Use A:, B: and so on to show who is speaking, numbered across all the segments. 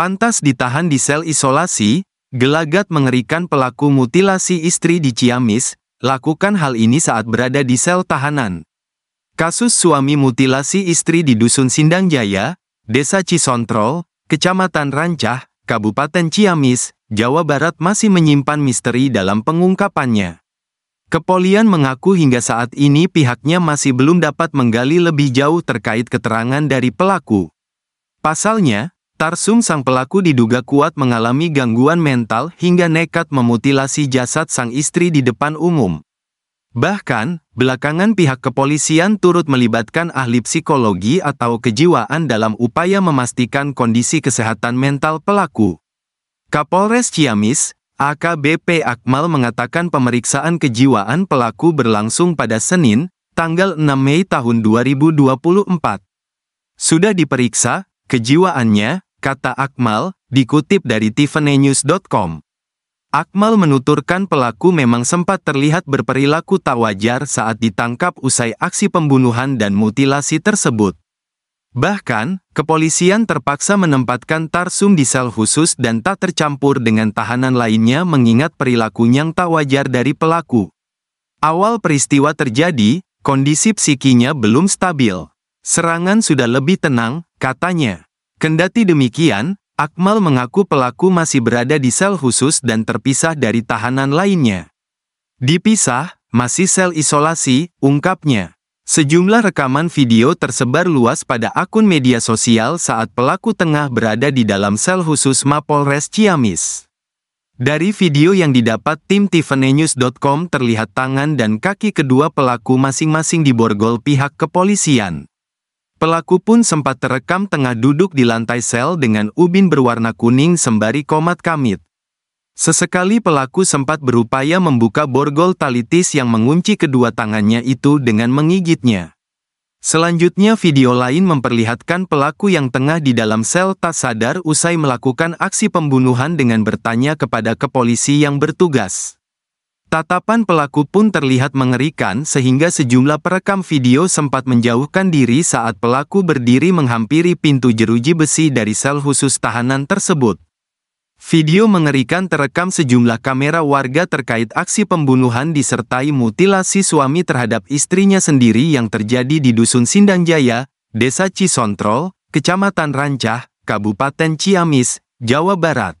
A: Pantas ditahan di sel isolasi, gelagat mengerikan pelaku mutilasi istri di Ciamis, lakukan hal ini saat berada di sel tahanan. Kasus suami mutilasi istri di Dusun Sindang Jaya, Desa Cisontrol, Kecamatan Rancah, Kabupaten Ciamis, Jawa Barat masih menyimpan misteri dalam pengungkapannya. Kepolian mengaku hingga saat ini pihaknya masih belum dapat menggali lebih jauh terkait keterangan dari pelaku. Pasalnya, Tarsum sang pelaku diduga kuat mengalami gangguan mental hingga nekat memutilasi jasad sang istri di depan umum. Bahkan, belakangan pihak kepolisian turut melibatkan ahli psikologi atau kejiwaan dalam upaya memastikan kondisi kesehatan mental pelaku. Kapolres Ciamis, AKBP Akmal mengatakan pemeriksaan kejiwaan pelaku berlangsung pada Senin, tanggal 6 Mei tahun 2024. Sudah diperiksa, kejiwaannya, kata Akmal, dikutip dari tiffanynews.com. Akmal menuturkan pelaku memang sempat terlihat berperilaku tak wajar saat ditangkap usai aksi pembunuhan dan mutilasi tersebut. Bahkan, kepolisian terpaksa menempatkan Tarsum di sel khusus dan tak tercampur dengan tahanan lainnya mengingat perilaku yang tak wajar dari pelaku. Awal peristiwa terjadi, kondisi psikinya belum stabil. Serangan sudah lebih tenang, katanya. Kendati demikian, Akmal mengaku pelaku masih berada di sel khusus dan terpisah dari tahanan lainnya. Dipisah, masih sel isolasi, ungkapnya. Sejumlah rekaman video tersebar luas pada akun media sosial saat pelaku tengah berada di dalam sel khusus Mapolres Ciamis. Dari video yang didapat tim tiffanynews.com terlihat tangan dan kaki kedua pelaku masing-masing diborgol pihak kepolisian. Pelaku pun sempat terekam tengah duduk di lantai sel dengan ubin berwarna kuning sembari komat kamit. Sesekali pelaku sempat berupaya membuka borgol talitis yang mengunci kedua tangannya itu dengan menggigitnya. Selanjutnya video lain memperlihatkan pelaku yang tengah di dalam sel tak sadar usai melakukan aksi pembunuhan dengan bertanya kepada kepolisi yang bertugas. Tatapan pelaku pun terlihat mengerikan sehingga sejumlah perekam video sempat menjauhkan diri saat pelaku berdiri menghampiri pintu jeruji besi dari sel khusus tahanan tersebut. Video mengerikan terekam sejumlah kamera warga terkait aksi pembunuhan disertai mutilasi suami terhadap istrinya sendiri yang terjadi di Dusun Sindangjaya, Desa Cisontrol, Kecamatan Rancah, Kabupaten Ciamis, Jawa Barat.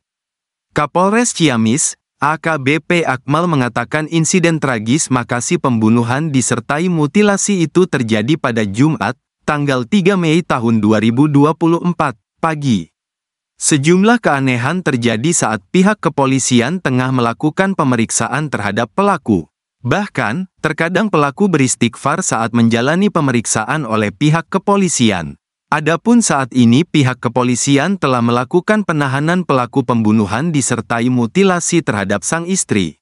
A: Kapolres Ciamis, AKBP Akmal mengatakan insiden tragis makasih pembunuhan disertai mutilasi itu terjadi pada Jumat, tanggal 3 Mei tahun 2024, pagi. Sejumlah keanehan terjadi saat pihak kepolisian tengah melakukan pemeriksaan terhadap pelaku. Bahkan, terkadang pelaku beristighfar saat menjalani pemeriksaan oleh pihak kepolisian. Adapun saat ini pihak kepolisian telah melakukan penahanan pelaku pembunuhan disertai mutilasi terhadap sang istri.